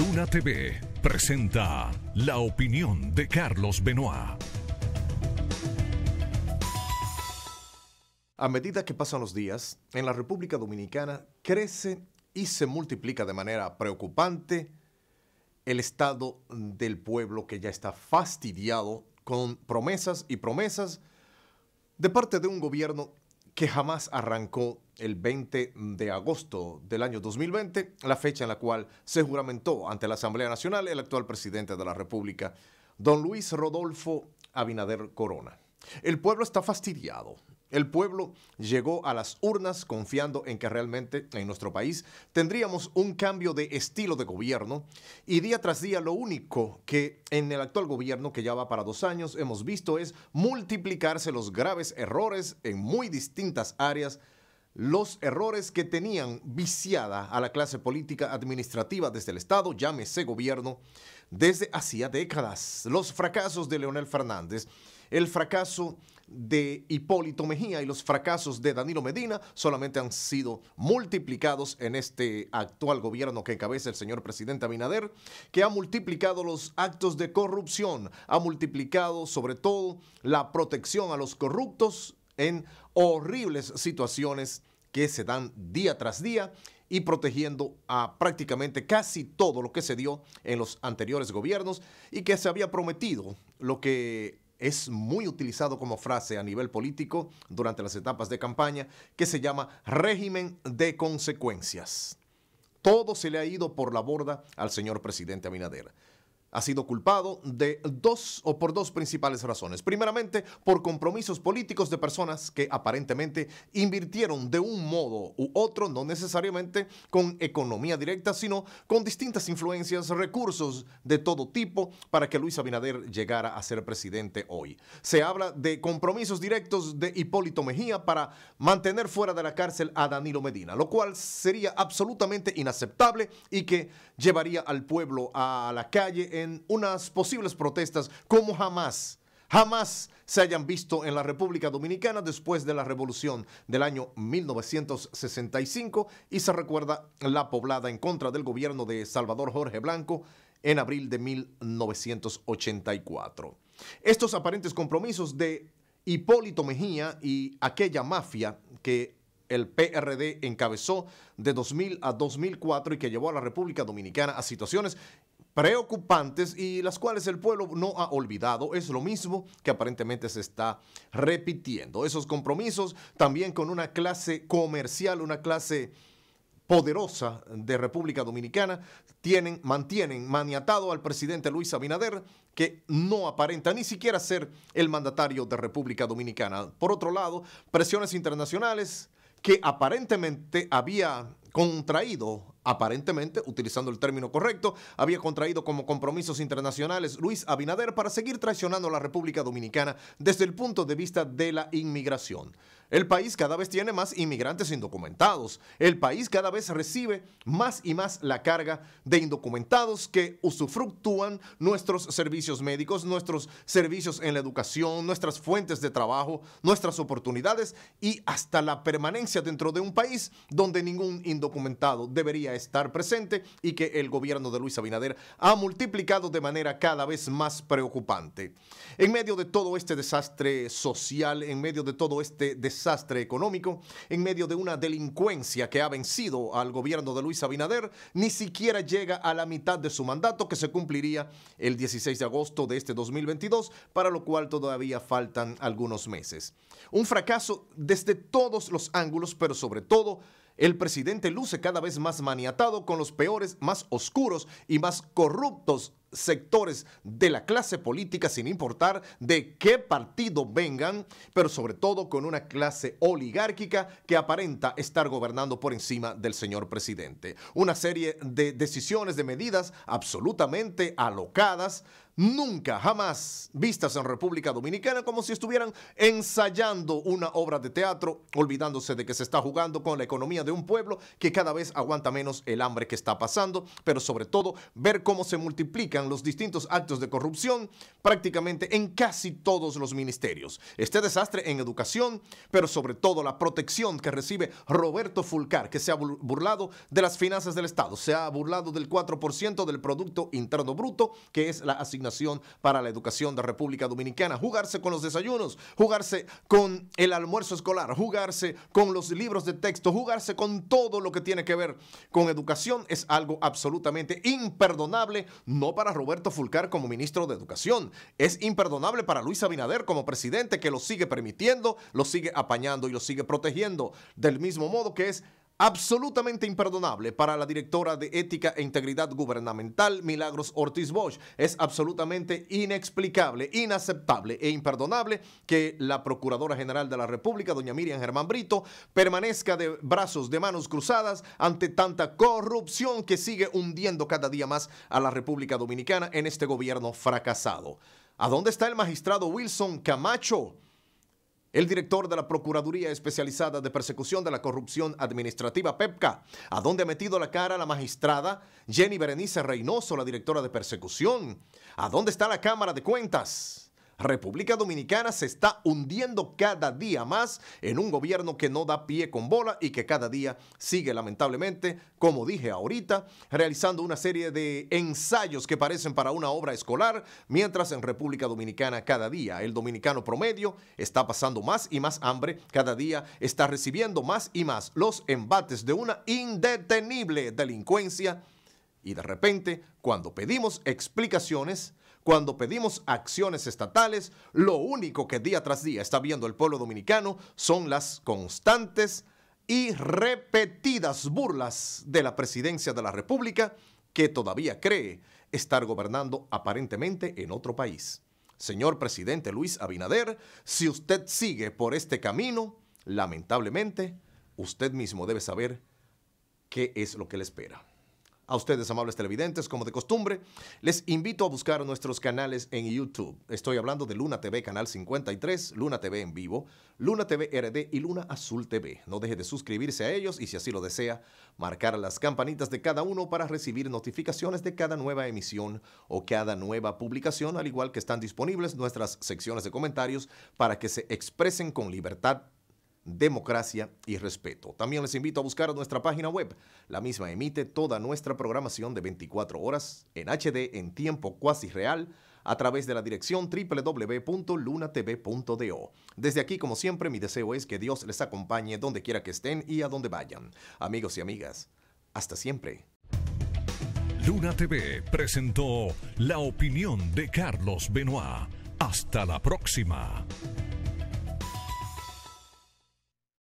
Luna TV presenta la opinión de Carlos Benoit. A medida que pasan los días, en la República Dominicana crece y se multiplica de manera preocupante el estado del pueblo que ya está fastidiado con promesas y promesas de parte de un gobierno que jamás arrancó el 20 de agosto del año 2020, la fecha en la cual se juramentó ante la Asamblea Nacional el actual presidente de la República, don Luis Rodolfo Abinader Corona. El pueblo está fastidiado, el pueblo llegó a las urnas confiando en que realmente en nuestro país tendríamos un cambio de estilo de gobierno y día tras día lo único que en el actual gobierno que ya va para dos años hemos visto es multiplicarse los graves errores en muy distintas áreas los errores que tenían viciada a la clase política administrativa desde el Estado, llámese gobierno, desde hacía décadas. Los fracasos de Leonel Fernández, el fracaso de Hipólito Mejía y los fracasos de Danilo Medina solamente han sido multiplicados en este actual gobierno que encabeza el señor presidente Abinader, que ha multiplicado los actos de corrupción, ha multiplicado sobre todo la protección a los corruptos en horribles situaciones que se dan día tras día y protegiendo a prácticamente casi todo lo que se dio en los anteriores gobiernos y que se había prometido, lo que es muy utilizado como frase a nivel político durante las etapas de campaña, que se llama régimen de consecuencias. Todo se le ha ido por la borda al señor presidente Abinader ha sido culpado de dos o por dos principales razones. Primeramente, por compromisos políticos de personas que aparentemente invirtieron de un modo u otro, no necesariamente con economía directa, sino con distintas influencias, recursos de todo tipo para que Luis Abinader llegara a ser presidente hoy. Se habla de compromisos directos de Hipólito Mejía para mantener fuera de la cárcel a Danilo Medina, lo cual sería absolutamente inaceptable y que llevaría al pueblo a la calle en unas posibles protestas como jamás jamás se hayan visto en la República Dominicana después de la revolución del año 1965 y se recuerda la poblada en contra del gobierno de Salvador Jorge Blanco en abril de 1984. Estos aparentes compromisos de Hipólito Mejía y aquella mafia que el PRD encabezó de 2000 a 2004 y que llevó a la República Dominicana a situaciones preocupantes y las cuales el pueblo no ha olvidado. Es lo mismo que aparentemente se está repitiendo. Esos compromisos también con una clase comercial, una clase poderosa de República Dominicana, tienen, mantienen maniatado al presidente Luis Abinader, que no aparenta ni siquiera ser el mandatario de República Dominicana. Por otro lado, presiones internacionales que aparentemente había contraído, aparentemente, utilizando el término correcto, había contraído como compromisos internacionales Luis Abinader para seguir traicionando a la República Dominicana desde el punto de vista de la inmigración. El país cada vez tiene más inmigrantes indocumentados. El país cada vez recibe más y más la carga de indocumentados que usufructúan nuestros servicios médicos, nuestros servicios en la educación, nuestras fuentes de trabajo, nuestras oportunidades y hasta la permanencia dentro de un país donde ningún indocumentado debería estar presente y que el gobierno de Luis Abinader ha multiplicado de manera cada vez más preocupante. En medio de todo este desastre social, en medio de todo este desastre, desastre económico, en medio de una delincuencia que ha vencido al gobierno de Luis Abinader, ni siquiera llega a la mitad de su mandato que se cumpliría el 16 de agosto de este 2022, para lo cual todavía faltan algunos meses. Un fracaso desde todos los ángulos, pero sobre todo el presidente luce cada vez más maniatado con los peores, más oscuros y más corruptos sectores de la clase política, sin importar de qué partido vengan, pero sobre todo con una clase oligárquica que aparenta estar gobernando por encima del señor presidente. Una serie de decisiones, de medidas absolutamente alocadas, nunca, jamás vistas en República Dominicana como si estuvieran ensayando una obra de teatro, olvidándose de que se está jugando con la economía de un pueblo que cada vez aguanta menos el hambre que está pasando, pero sobre todo ver cómo se multiplican los distintos actos de corrupción prácticamente en casi todos los ministerios. Este desastre en educación, pero sobre todo la protección que recibe Roberto Fulcar, que se ha burlado de las finanzas del Estado, se ha burlado del 4% del Producto Interno Bruto, que es la asignación para la Educación de República Dominicana. Jugarse con los desayunos, jugarse con el almuerzo escolar, jugarse con los libros de texto, jugarse con todo lo que tiene que ver con educación es algo absolutamente imperdonable, no para Roberto Fulcar como ministro de Educación, es imperdonable para Luis Abinader como presidente que lo sigue permitiendo, lo sigue apañando y lo sigue protegiendo. Del mismo modo que es absolutamente imperdonable para la directora de Ética e Integridad Gubernamental, Milagros Ortiz Bosch. Es absolutamente inexplicable, inaceptable e imperdonable que la Procuradora General de la República, doña Miriam Germán Brito, permanezca de brazos de manos cruzadas ante tanta corrupción que sigue hundiendo cada día más a la República Dominicana en este gobierno fracasado. ¿A dónde está el magistrado Wilson Camacho? El director de la Procuraduría Especializada de Persecución de la Corrupción Administrativa, PEPCA, a dónde ha metido la cara la magistrada Jenny Berenice Reynoso, la directora de persecución. ¿A dónde está la Cámara de Cuentas? República Dominicana se está hundiendo cada día más en un gobierno que no da pie con bola y que cada día sigue lamentablemente, como dije ahorita, realizando una serie de ensayos que parecen para una obra escolar, mientras en República Dominicana cada día el dominicano promedio está pasando más y más hambre, cada día está recibiendo más y más los embates de una indetenible delincuencia y de repente, cuando pedimos explicaciones, cuando pedimos acciones estatales, lo único que día tras día está viendo el pueblo dominicano son las constantes y repetidas burlas de la presidencia de la República que todavía cree estar gobernando aparentemente en otro país. Señor presidente Luis Abinader, si usted sigue por este camino, lamentablemente, usted mismo debe saber qué es lo que le espera a ustedes, amables televidentes, como de costumbre, les invito a buscar nuestros canales en YouTube. Estoy hablando de Luna TV, Canal 53, Luna TV en vivo, Luna TV RD y Luna Azul TV. No deje de suscribirse a ellos y si así lo desea, marcar las campanitas de cada uno para recibir notificaciones de cada nueva emisión o cada nueva publicación, al igual que están disponibles nuestras secciones de comentarios para que se expresen con libertad democracia y respeto. También les invito a buscar nuestra página web. La misma emite toda nuestra programación de 24 horas en HD en tiempo cuasi real a través de la dirección www.lunatv.do. Desde aquí, como siempre, mi deseo es que Dios les acompañe donde quiera que estén y a donde vayan. Amigos y amigas, hasta siempre. Luna TV presentó la opinión de Carlos Benoit. Hasta la próxima.